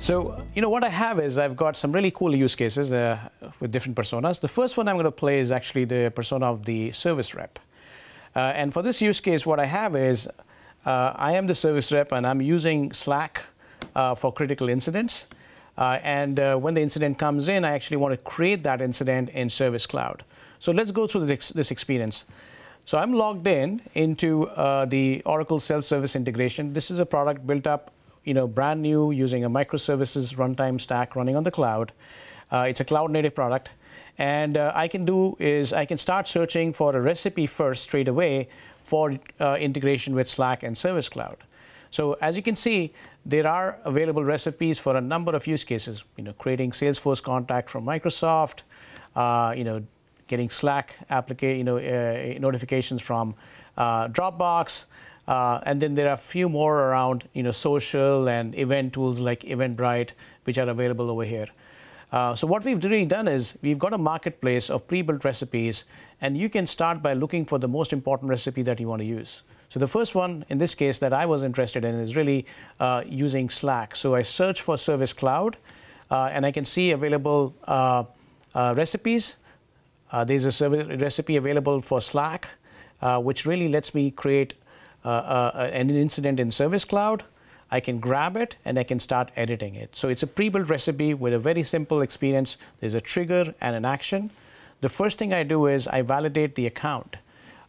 So, you know, what I have is I've got some really cool use cases uh, with different personas. The first one I'm going to play is actually the persona of the service rep. Uh, and for this use case, what I have is uh, I am the service rep and I'm using Slack uh, for critical incidents. Uh, and uh, when the incident comes in, I actually want to create that incident in Service Cloud. So let's go through this, this experience. So I'm logged in into the Oracle Self-Service Integration. This is a product built up you know, brand new using a microservices runtime stack running on the cloud. Uh, it's a cloud native product. And uh, I can do is I can start searching for a recipe first straight away for uh, integration with Slack and Service Cloud. So as you can see, there are available recipes for a number of use cases, you know, creating Salesforce contact from Microsoft, uh, you know, getting Slack applica- you know, uh, notifications from uh, Dropbox, uh, and then there are a few more around you know, social and event tools like Eventbrite, which are available over here. Uh, so what we've really done is we've got a marketplace of pre-built recipes, and you can start by looking for the most important recipe that you want to use. So the first one in this case that I was interested in is really uh, using Slack. So I search for Service Cloud, uh, and I can see available uh, uh, recipes. Uh, there's a recipe available for Slack, which really lets me create uh, uh, uh, an incident in Service Cloud, I can grab it and I can start editing it. So it's a pre-built recipe with a very simple experience. There's a trigger and an action. The first thing I do is I validate the account.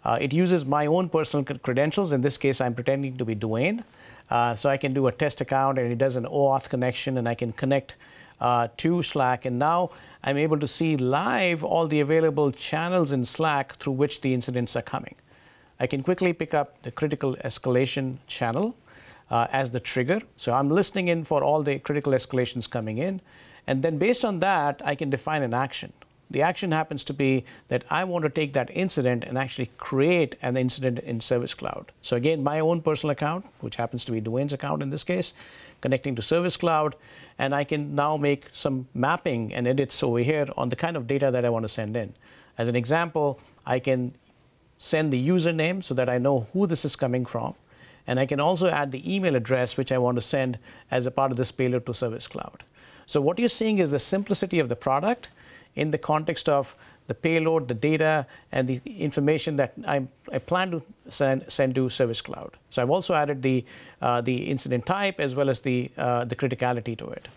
Uh, it uses my own personal credentials. In this case, I'm pretending to be Dwayne. Uh, so I can do a test account and it does an OAuth connection and I can connect uh, to Slack. And now I'm able to see live all the available channels in Slack through which the incidents are coming. I can quickly pick up the critical escalation channel uh, as the trigger. So I'm listening in for all the critical escalations coming in. And then based on that, I can define an action. The action happens to be that I want to take that incident and actually create an incident in Service Cloud. So again, my own personal account, which happens to be Duane's account in this case, connecting to Service Cloud, and I can now make some mapping and edits over here on the kind of data that I want to send in. As an example, I can send the username so that I know who this is coming from. And I can also add the email address which I want to send as a part of this payload to Service Cloud. So what you're seeing is the simplicity of the product in the context of the payload, the data, and the information that I, I plan to send, send to Service Cloud. So I've also added the, uh, the incident type as well as the, uh, the criticality to it.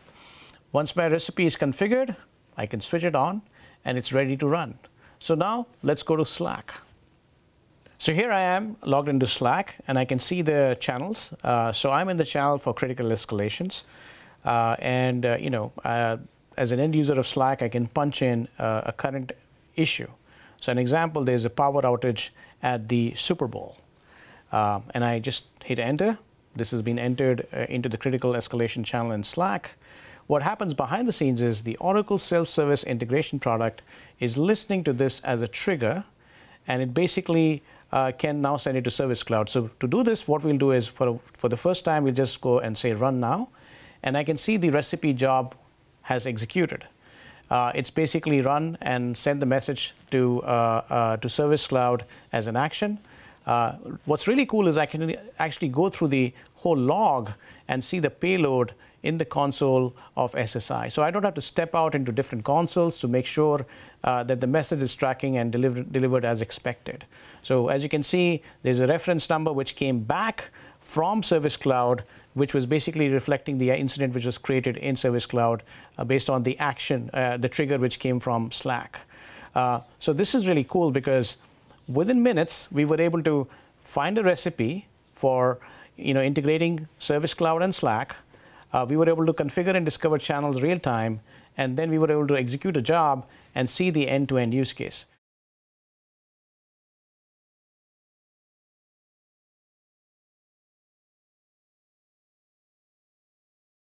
Once my recipe is configured, I can switch it on and it's ready to run. So now let's go to Slack. So here I am logged into Slack and I can see the channels. Uh, so I'm in the channel for critical escalations. Uh, and uh, you know, uh, as an end user of Slack, I can punch in uh, a current issue. So an example, there's a power outage at the Super Bowl. Um, and I just hit enter. This has been entered uh, into the critical escalation channel in Slack. What happens behind the scenes is the Oracle self-service integration product is listening to this as a trigger and it basically uh, can now send it to Service Cloud. So to do this, what we'll do is for, for the first time, we'll just go and say run now. And I can see the recipe job has executed. Uh, it's basically run and send the message to, uh, uh, to Service Cloud as an action. Uh, what's really cool is I can actually go through the whole log and see the payload in the console of SSI. So I don't have to step out into different consoles to make sure uh, that the message is tracking and deliver, delivered as expected. So as you can see, there's a reference number which came back from Service Cloud, which was basically reflecting the incident which was created in Service Cloud uh, based on the action, uh, the trigger which came from Slack. Uh, so this is really cool because within minutes, we were able to find a recipe for you know, integrating Service Cloud and Slack, uh, we were able to configure and discover channels real time, and then we were able to execute a job and see the end-to-end -end use case.